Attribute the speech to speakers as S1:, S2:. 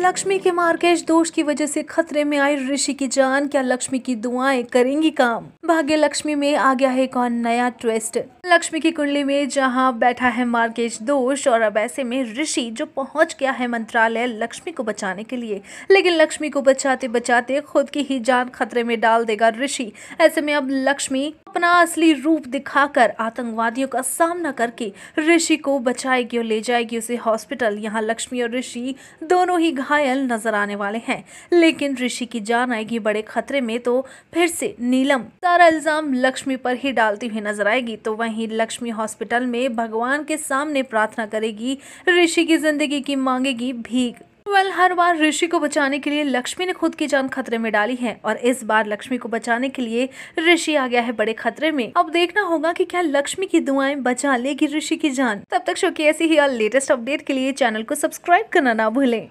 S1: लक्ष्मी के मार्केश दोष की वजह से खतरे में आई ऋषि की जान क्या लक्ष्मी की दुआएं करेंगी काम भाग्य लक्ष्मी में आ गया है कौन नया ट्विस्ट लक्ष्मी की कुंडली में जहां बैठा है मार्केश दोष और अब ऐसे में ऋषि जो पहुंच गया है मंत्रालय लक्ष्मी को बचाने के लिए लेकिन लक्ष्मी को बचाते बचाते खुद की ही जान खतरे में डाल देगा ऋषि ऐसे में अब लक्ष्मी अपना असली रूप दिखाकर आतंकवादियों का सामना करके ऋषि को बचाएगी और ले जाएगी उसे हॉस्पिटल यहाँ लक्ष्मी और ऋषि दोनों ही घायल नजर आने वाले हैं लेकिन ऋषि की जान आएगी बड़े खतरे में तो फिर से नीलम सारा इल्जाम लक्ष्मी पर ही डालती हुई नजर आएगी तो वहीं लक्ष्मी हॉस्पिटल में भगवान के सामने प्रार्थना करेगी ऋषि की जिंदगी की मांगेगी भीख वेल हर बार ऋषि को बचाने के लिए लक्ष्मी ने खुद की जान खतरे में डाली है और इस बार लक्ष्मी को बचाने के लिए ऋषि आ गया है बड़े खतरे में अब देखना होगा कि क्या लक्ष्मी की दुआएं बचा लेगी ऋषि की जान तब तक शो की ऐसी ही और लेटेस्ट अपडेट के लिए चैनल को सब्सक्राइब करना ना भूलें